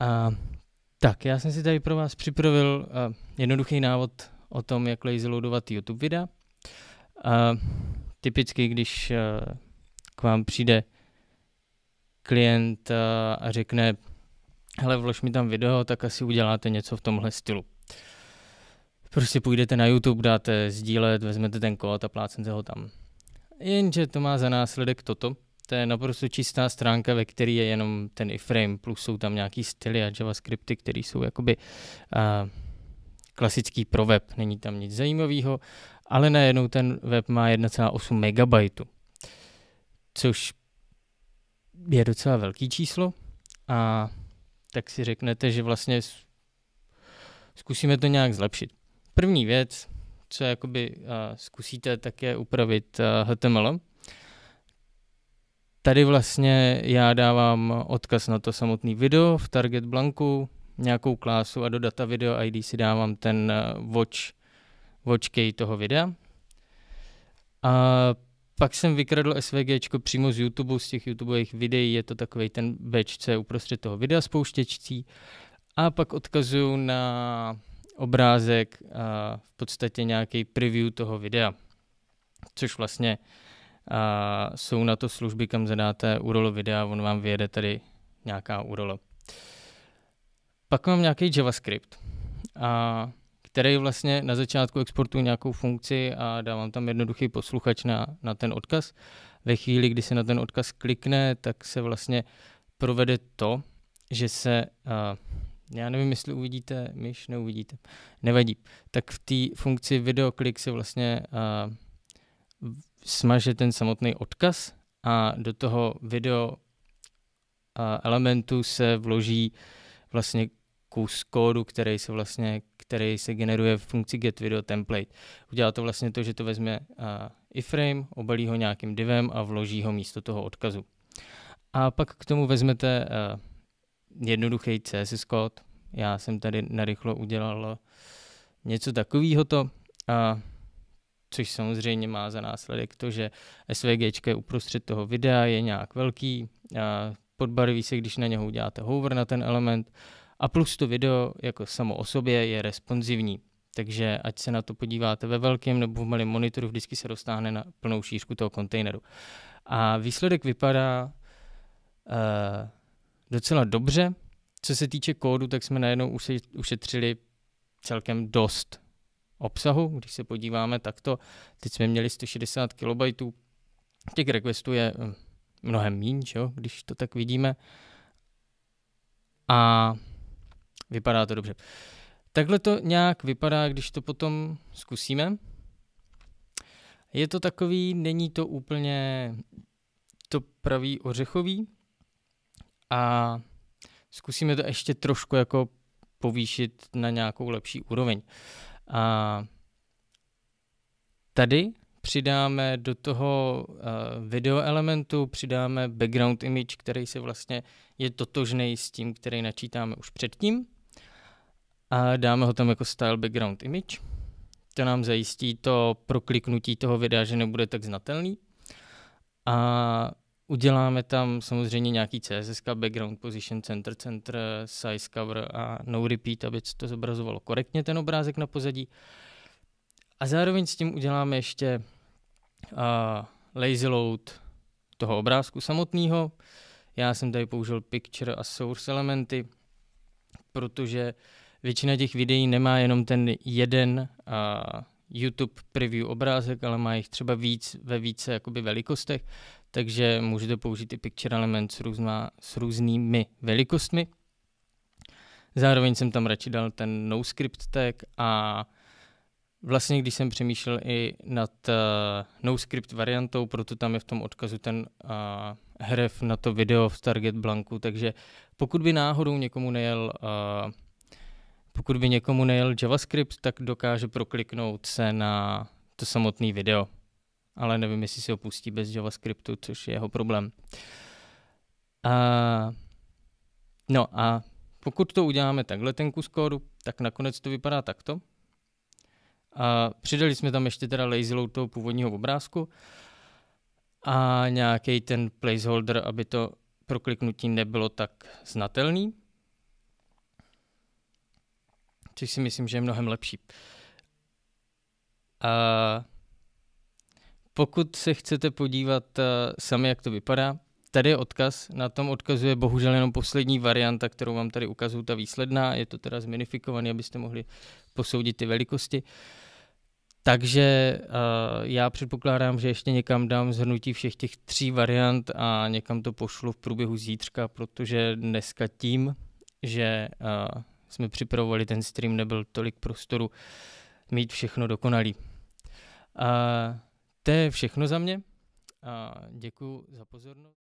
A, tak, já jsem si tady pro vás připravil a, jednoduchý návod o tom, jak lazy loadovat YouTube videa. A, typicky, když a, k vám přijde klient a, a řekne, hele, vlož mi tam video, tak asi uděláte něco v tomhle stylu. Prostě půjdete na YouTube, dáte sdílet, vezmete ten kód a plácnete ho tam. Jenže to má za následek toto, to je naprosto čistá stránka, ve které je jenom ten iframe, plus jsou tam nějaký styly a javascripty, které jsou jakoby a, klasický pro web. Není tam nic zajímavého, ale najednou ten web má 1,8 MB, což je docela velký číslo a tak si řeknete, že vlastně zkusíme to nějak zlepšit. První věc, co jakoby uh, zkusíte, tak je upravit HTML, Tady vlastně já dávám odkaz na to samotný video v Target Blanku, nějakou klásu a do data video ID si dávám ten eh, watch, watch key toho videa. A pak jsem vykradl SVG přímo z YouTube, z těch YouTubeových videí, je to takový ten je uprostřed toho videa spouštěčcí. A pak odkazuju na obrázek a eh, v podstatě nějaký preview toho videa, což vlastně uh, a jsou na to služby, kam zadáte URL videa, on vám vyjede tady nějaká URL. Pak mám nějaký JavaScript, a, který vlastně na začátku exportuje nějakou funkci a dávám tam jednoduchý posluchač na, na ten odkaz. Ve chvíli, kdy se na ten odkaz klikne, tak se vlastně provede to, že se, uh, já nevím, jestli uvidíte myš, neuvidíte, nevadí, tak v té funkci videoklik se vlastně uh, smaže ten samotný odkaz a do toho video elementu se vloží vlastně kus kódu, který se vlastně, který se generuje v funkci get video template. Udělá to vlastně to, že to vezme iframe, obalí ho nějakým divem a vloží ho místo toho odkazu. A pak k tomu vezmete jednoduchý CSS kód. Já jsem tady narychlo udělal něco takového to. A což samozřejmě má za následek to, že SVG je uprostřed toho videa, je nějak velký, podbarví se, když na něho uděláte hover na ten element a plus to video jako samo o sobě je responsivní. Takže ať se na to podíváte ve velkém nebo v malém monitoru, vždycky se dostáhne na plnou šířku toho kontejneru. A výsledek vypadá uh, docela dobře. Co se týče kódu, tak jsme najednou ušetřili celkem dost obsahu, když se podíváme takto, teď jsme měli 160 KB, těch requestů je eh, mnohem míň, jo, když to tak vidíme. A vypadá to dobře. Takhle to nějak vypadá, když to potom zkusíme. Je to takový, není to úplně to pravý ořechový a zkusíme to ještě trošku jako povýšit na nějakou lepší úroveň. Uh, a tady přidáme do toho uh, eh, video elementu, přidáme background image, který si vlastně je totožný s tím, který načítáme už předtím. A dáme ho tam jako style background image. To nám zajistí to prokliknutí toho videa, že nebude tak znatelný. A Uděláme tam samozřejmě nějaký CSS, background position, center, center, size cover a no repeat, aby to zobrazovalo korektně ten obrázek na pozadí. A zároveň s tím uděláme ještě uh, lazy load toho obrázku samotného. Já jsem tady použil picture a source elementy, protože většina těch videí nemá jenom ten jeden uh, YouTube preview obrázek, ale má jich třeba víc ve více jakoby velikostech, takže můžete použít i Picture Element s, různá, s různými velikostmi. Zároveň jsem tam radši dal ten NoScript tag a vlastně, když jsem přemýšlel i nad uh, NoScript variantou, proto tam je v tom odkazu ten uh, href na to video v Target Blanku, takže pokud by náhodou někomu nejel uh, pokud by někomu nejel JavaScript, tak dokáže prokliknout se na to samotné video. Ale nevím, jestli si ho pustí bez JavaScriptu, což je jeho problém. A, no a pokud to uděláme takhle, ten kus kódu, tak nakonec to vypadá takto. A přidali jsme tam ještě teda lazy load toho původního obrázku a nějaký ten placeholder, aby to prokliknutí nebylo tak znatelný což si myslím, že je mnohem lepší. A pokud se chcete podívat eh, sami, jak to vypadá, tady je odkaz, na tom odkazuje bohužel jenom poslední varianta, kterou vám tady ukazuju, ta výsledná, je to teda zminifikovaný, abyste mohli posoudit ty velikosti. Takže uh, já předpokládám, že ještě někam dám zhrnutí všech těch tří variant a někam to pošlu v průběhu zítřka, protože dneska tím, že uh, jsme připravovali ten stream, nebyl tolik prostoru mít všechno dokonalý. A to je všechno za mě. A děkuji za pozornost.